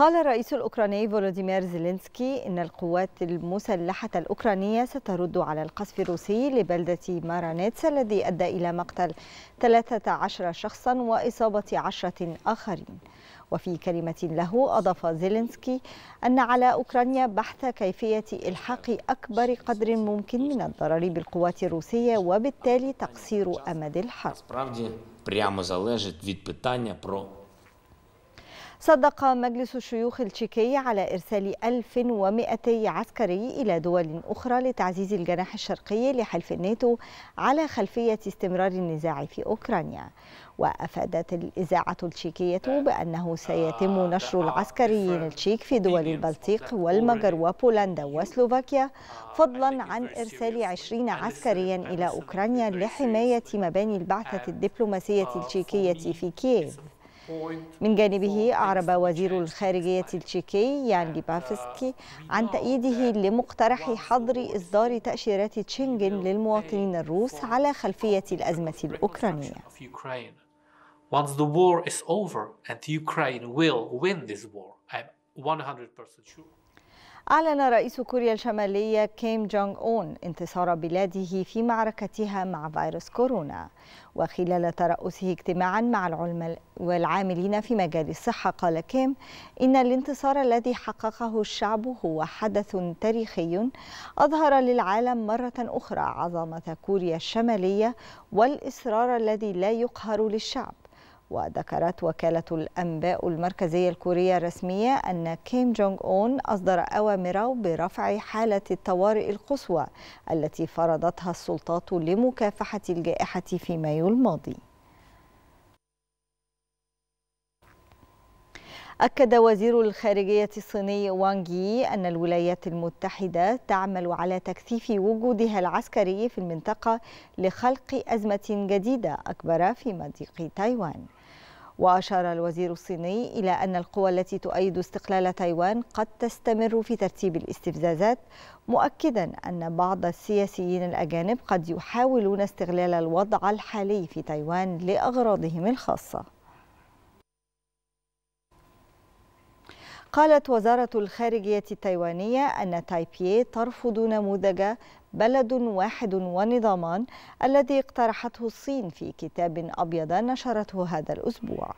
قال الرئيس الأوكراني فولوديمير زيلينسكي إن القوات المسلحة الأوكرانية سترد على القصف الروسي لبلدة مارانيتس الذي أدى إلى مقتل 13 شخصا وإصابة 10 آخرين وفي كلمة له أضاف زيلينسكي أن على أوكرانيا بحث كيفية إلحاق أكبر قدر ممكن من الضرر بالقوات الروسية وبالتالي تقصير أمد الحرب صدق مجلس الشيوخ التشيكي على إرسال 1200 عسكري إلى دول أخرى لتعزيز الجناح الشرقي لحلف الناتو على خلفية استمرار النزاع في أوكرانيا وأفادت الإذاعة التشيكية بأنه سيتم نشر العسكريين التشيك في دول البلطيق والمجر وبولندا وسلوفاكيا فضلا عن إرسال 20 عسكريا إلى أوكرانيا لحماية مباني البعثة الدبلوماسية التشيكية في كييف من جانبه أعرب وزير الخارجية التشيكي يان يعني ليبافسكي uh, عن تأييده لمقترح حظر إصدار تأشيرات تشنجن للمواطنين الروس على خلفية الأزمة الأوكرانية Once the war is over and Ukraine will win this war, I'm 100% sure. أعلن رئيس كوريا الشمالية كيم جونغ أون انتصار بلاده في معركتها مع فيروس كورونا وخلال ترأسه اجتماعا مع العلماء والعاملين في مجال الصحة قال كيم إن الانتصار الذي حققه الشعب هو حدث تاريخي أظهر للعالم مرة أخرى عظمة كوريا الشمالية والإصرار الذي لا يقهر للشعب وذكرت وكالة الأنباء المركزية الكورية الرسمية أن كيم جونغ أون أصدر أوامره برفع حالة الطوارئ القصوى التي فرضتها السلطات لمكافحة الجائحة في مايو الماضي أكد وزير الخارجية الصيني وانغ يي أن الولايات المتحدة تعمل على تكثيف وجودها العسكري في المنطقة لخلق أزمة جديدة أكبر في مضيق تايوان وأشار الوزير الصيني إلى أن القوى التي تؤيد استقلال تايوان قد تستمر في ترتيب الاستفزازات مؤكدا أن بعض السياسيين الأجانب قد يحاولون استغلال الوضع الحالي في تايوان لأغراضهم الخاصة قالت وزارة الخارجية التايوانية أن تايبي ترفض نموذج بلد واحد ونظامان الذي اقترحته الصين في كتاب أبيض نشرته هذا الأسبوع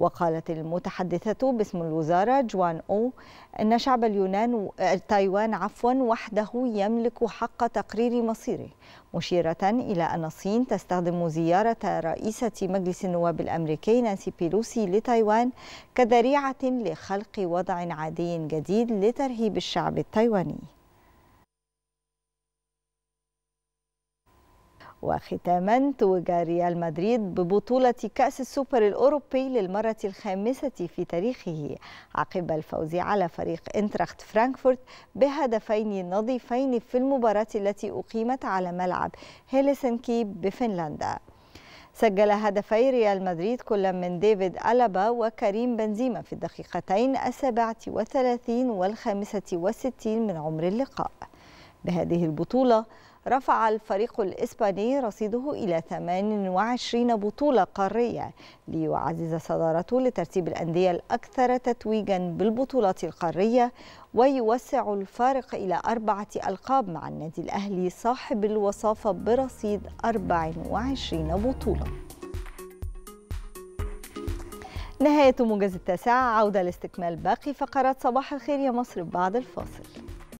وقالت المتحدثة باسم الوزارة جوان أو أن شعب اليونان آه، تايوان عفوا وحده يملك حق تقرير مصيره مشيرة إلى أن الصين تستخدم زيارة رئيسة مجلس النواب الأمريكي نانسي بيلوسي لتايوان كذريعة لخلق وضع عادي جديد لترهيب الشعب التايواني وختاما توج ريال مدريد ببطولة كأس السوبر الأوروبي للمرة الخامسة في تاريخه عقب الفوز على فريق انتراخت فرانكفورت بهدفين نظيفين في المباراة التي أقيمت على ملعب هيلسنكي بفنلندا سجل هدفي ريال مدريد كل من ديفيد ألابا وكريم بنزيما في الدقيقتين السابعة والثلاثين والخامسة والستين من عمر اللقاء بهذه البطولة رفع الفريق الإسباني رصيده إلى 28 بطولة قارية ليعزز صدارته لترتيب الأندية الأكثر تتويجا بالبطولات القارية ويوسع الفارق إلى أربعة ألقاب مع النادي الأهلي صاحب الوصافة برصيد 24 بطولة نهاية موجز التاسعة عودة لاستكمال باقي فقرات صباح الخير يا مصر بعد الفاصل